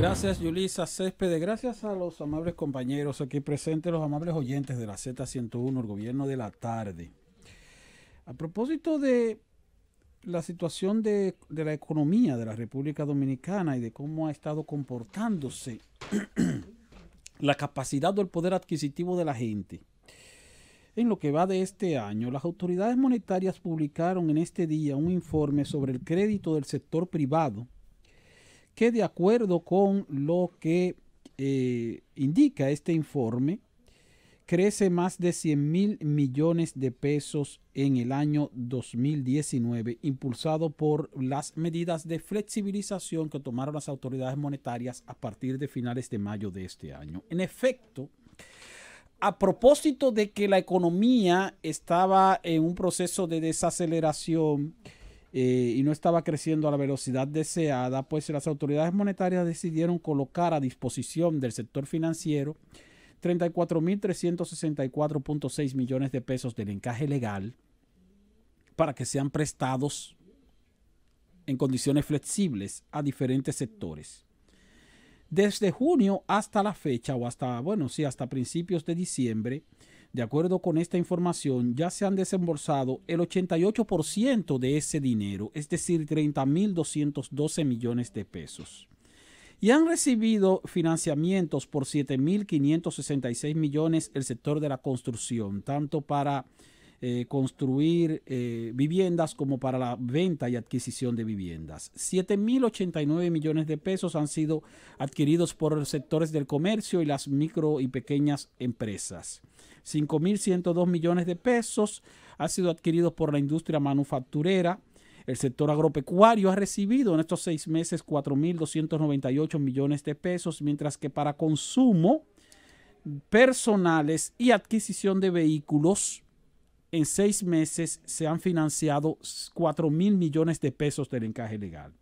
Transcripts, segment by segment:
Gracias, Yulisa Céspedes. Gracias a los amables compañeros aquí presentes, los amables oyentes de la Z101, el gobierno de la tarde. A propósito de la situación de, la economía de la República Dominicana y de cómo ha estado comportándose la capacidad del poder adquisitivo de la gente. En lo que va de este año, las autoridades monetarias publicaron en este día un informe sobre el crédito del sector privado que de acuerdo con lo que eh, indica este informe, crece más de 100 mil millones de pesos en el año 2019, impulsado por las medidas de flexibilización que tomaron las autoridades monetarias a partir de finales de mayo de este año. En efecto, a propósito de que la economía estaba en un proceso de desaceleración, eh, y no estaba creciendo a la velocidad deseada, pues las autoridades monetarias decidieron colocar a disposición del sector financiero 34.364.6 millones de pesos del encaje legal para que sean prestados en condiciones flexibles a diferentes sectores. Desde junio hasta la fecha, o hasta, bueno, sí, hasta principios de diciembre, de acuerdo con esta información, ya se han desembolsado el 88% de ese dinero, es decir, 30.212 millones de pesos. Y han recibido financiamientos por 7.566 millones el sector de la construcción, tanto para eh, construir eh, viviendas como para la venta y adquisición de viviendas. 7.089 millones de pesos han sido adquiridos por los sectores del comercio y las micro y pequeñas empresas. 5.102 millones de pesos ha sido adquiridos por la industria manufacturera. El sector agropecuario ha recibido en estos seis meses 4.298 millones de pesos, mientras que para consumo personales y adquisición de vehículos en seis meses se han financiado 4 mil millones de pesos del encaje legal.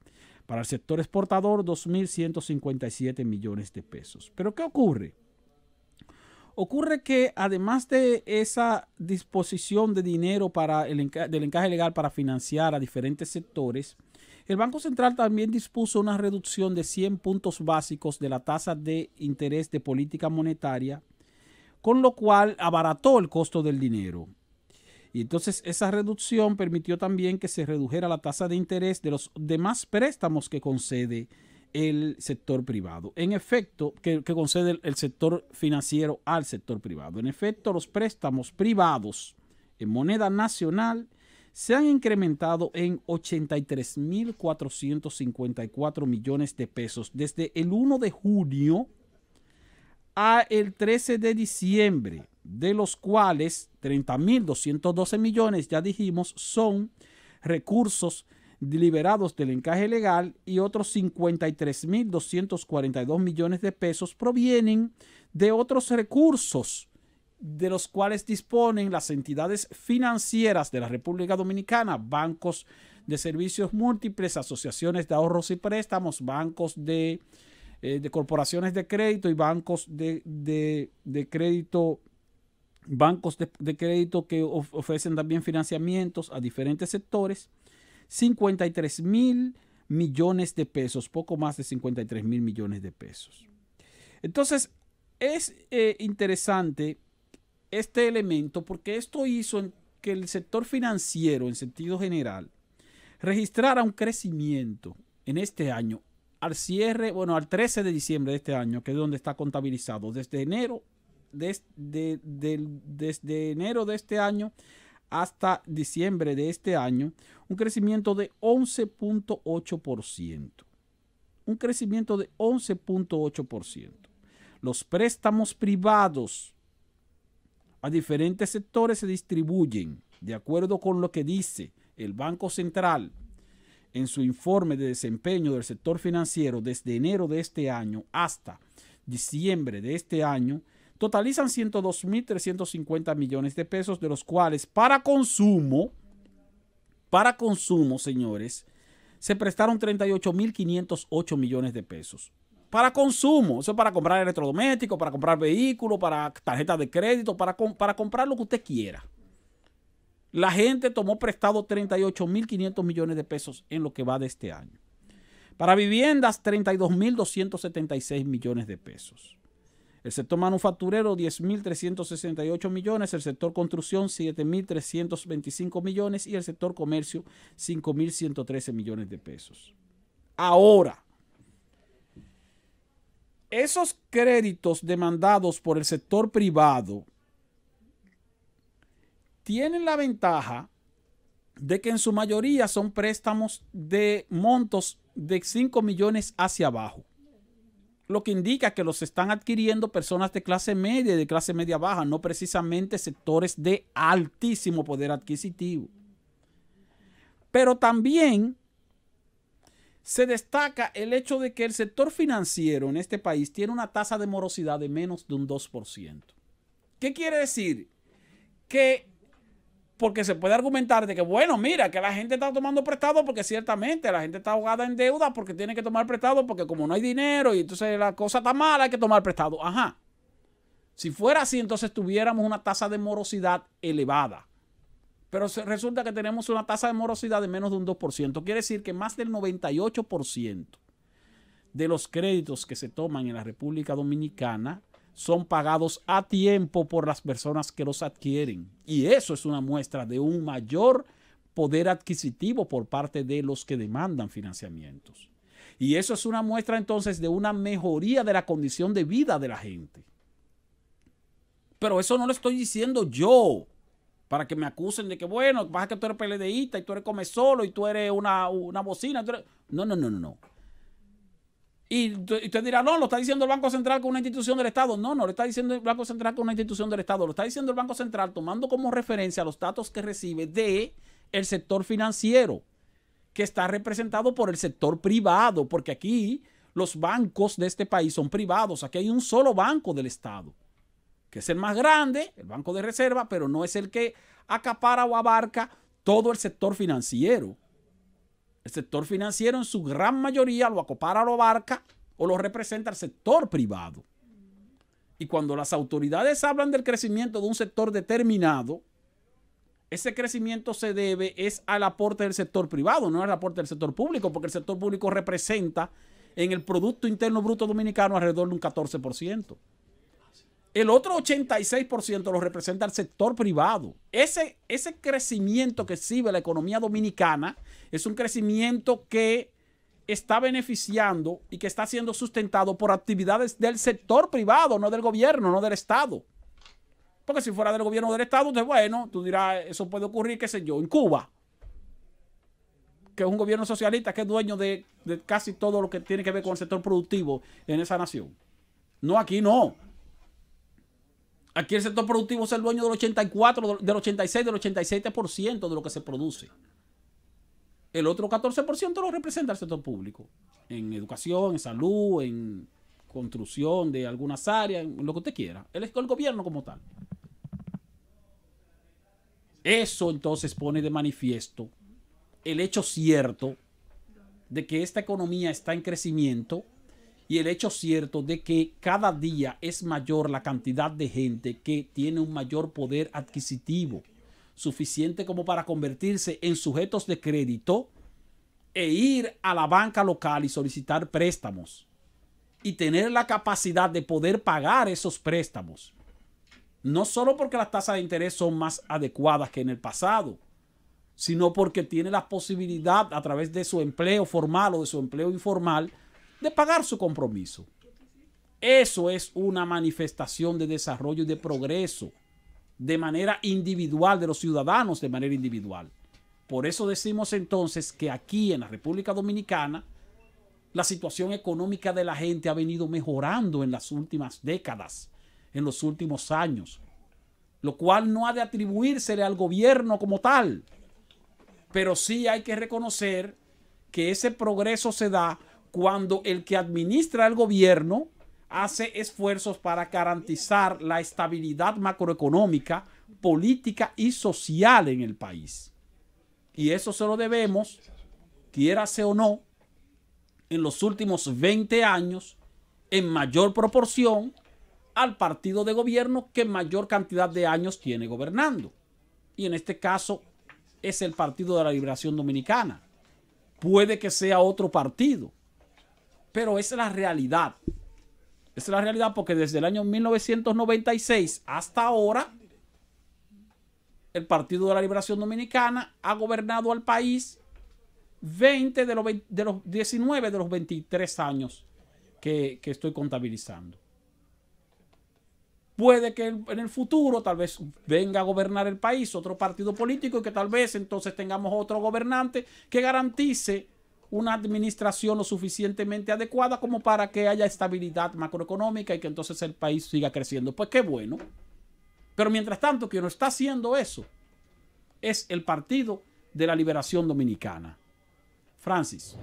Para el sector exportador, 2.157 millones de pesos. Pero ¿qué ocurre? Ocurre que además de esa disposición de dinero para el del encaje legal para financiar a diferentes sectores, el Banco Central también dispuso una reducción de 100 puntos básicos de la tasa de interés de política monetaria, con lo cual abarató el costo del dinero. Y entonces esa reducción permitió también que se redujera la tasa de interés de los demás préstamos que concede el sector privado. En efecto, que, concede el, el, sector financiero al sector privado. En efecto, los préstamos privados en moneda nacional se han incrementado en 83.454 millones de pesos desde el 1 de junio a el 13 de diciembre de los cuales 30.212 millones, ya dijimos, son recursos liberados del encaje legal y otros 53.242 millones de pesos provienen de otros recursos de los cuales disponen las entidades financieras de la República Dominicana, bancos de servicios múltiples, asociaciones de ahorros y préstamos, bancos de, eh, de corporaciones de crédito y bancos de, de, de crédito bancos de, crédito que ofrecen también financiamientos a diferentes sectores, 53 mil millones de pesos, poco más de 53 mil millones de pesos. Entonces, es eh, interesante este elemento porque esto hizo que el sector financiero en sentido general registrara un crecimiento en este año al cierre, bueno, al 13 de diciembre de este año, que es donde está contabilizado, desde enero desde enero de este año hasta diciembre de este año, un crecimiento de 11.8%. Un crecimiento de 11.8%. Los préstamos privados a diferentes sectores se distribuyen de acuerdo con lo que dice el Banco Central en su informe de desempeño del sector financiero desde enero de este año hasta diciembre de este año totalizan 102.350 millones de pesos, de los cuales para consumo, para consumo, señores, se prestaron 38.508 millones de pesos. Para consumo, eso es para comprar electrodomésticos, para comprar vehículos, para tarjetas de crédito, para, para comprar lo que usted quiera. La gente tomó prestado 38.500 millones de pesos en lo que va de este año. Para viviendas, 32.276 millones de pesos. El sector manufacturero 10.368 millones, el sector construcción 7.325 millones y el sector comercio 5.113 millones de pesos. Ahora, esos créditos demandados por el sector privado tienen la ventaja de que en su mayoría son préstamos de montos de 5 millones hacia abajo lo que indica que los están adquiriendo personas de clase media y de clase media baja, no precisamente sectores de altísimo poder adquisitivo. Pero también se destaca el hecho de que el sector financiero en este país tiene una tasa de morosidad de menos de un 2%. ¿Qué quiere decir? Que porque se puede argumentar de que, bueno, mira, que la gente está tomando prestado porque ciertamente la gente está ahogada en deuda porque tiene que tomar prestado porque como no hay dinero y entonces la cosa está mala, hay que tomar prestado. Ajá. Si fuera así, entonces tuviéramos una tasa de morosidad elevada. Pero resulta que tenemos una tasa de morosidad de menos de un 2%. Quiere decir que más del 98% de los créditos que se toman en la República Dominicana son pagados a tiempo por las personas que los adquieren. Y eso es una muestra de un mayor poder adquisitivo por parte de los que demandan financiamientos. Y eso es una muestra entonces de una mejoría de la condición de vida de la gente. Pero eso no lo estoy diciendo yo para que me acusen de que, bueno, a que tú eres peledeísta y tú eres come solo y tú eres una, una bocina. no, no, no, no. Y usted dirá, no, lo está diciendo el Banco Central con una institución del Estado. No, no lo está diciendo el Banco Central con una institución del Estado. Lo está diciendo el Banco Central tomando como referencia los datos que recibe de el sector financiero, que está representado por el sector privado, porque aquí los bancos de este país son privados. Aquí hay un solo banco del Estado, que es el más grande, el Banco de Reserva, pero no es el que acapara o abarca todo el sector financiero. El sector financiero en su gran mayoría lo acopara, lo abarca o lo representa el sector privado. Y cuando las autoridades hablan del crecimiento de un sector determinado, ese crecimiento se debe es al aporte del sector privado, no al aporte del sector público, porque el sector público representa en el Producto Interno Bruto Dominicano alrededor de un 14%. El otro 86% lo representa el sector privado. Ese, ese crecimiento que sirve la economía dominicana es un crecimiento que está beneficiando y que está siendo sustentado por actividades del sector privado, no del gobierno, no del Estado. Porque si fuera del gobierno del Estado, entonces bueno, tú dirás, eso puede ocurrir, qué sé yo, en Cuba, que es un gobierno socialista que es dueño de casi todo lo que tiene que ver con el sector productivo en esa nación. No, aquí no. Aquí el sector productivo es el dueño del 84, del 86, del 87% de lo que se produce. El otro 14% lo representa el sector público. En educación, en salud, en construcción de algunas áreas, en lo que usted quiera. Él es el gobierno como tal. Eso entonces pone de manifiesto el hecho cierto de que esta economía está en crecimiento y el hecho cierto de que cada día es mayor la cantidad de gente que tiene un mayor poder adquisitivo, suficiente como para convertirse en sujetos de crédito e ir a la banca local y solicitar préstamos y tener la capacidad de poder pagar esos préstamos. No solo porque las tasas de interés son más adecuadas que en el pasado, sino porque tiene la posibilidad a través de su empleo formal o de su empleo informal de pagar su compromiso. Eso es una manifestación de desarrollo y de progreso de manera individual de los ciudadanos, de manera individual. Por eso decimos entonces que aquí en la República Dominicana la situación económica de la gente ha venido mejorando en las últimas décadas, en los últimos años, lo cual no ha de atribuírsele al gobierno como tal, pero sí hay que reconocer que ese progreso se da cuando el que administra el gobierno hace esfuerzos para garantizar la estabilidad macroeconómica, política y social en el país. Y eso se lo debemos, quiérase o no, en los últimos 20 años, en mayor proporción al partido de gobierno que mayor cantidad de años tiene gobernando. Y en este caso es el Partido de la Liberación Dominicana. Puede que sea otro partido, pero esa es la realidad. Esa Es la realidad porque desde el año 1996 hasta ahora, el Partido de la Liberación Dominicana ha gobernado al país 20 de los, de los 19 de los 23 años que, que estoy contabilizando. Puede que en el futuro tal vez venga a gobernar el país otro partido político y que tal vez entonces tengamos otro gobernante que garantice una administración lo suficientemente adecuada como para que haya estabilidad macroeconómica y que entonces el país siga creciendo. Pues qué bueno. Pero mientras tanto, quien no está haciendo eso es el Partido de la Liberación Dominicana. Francis.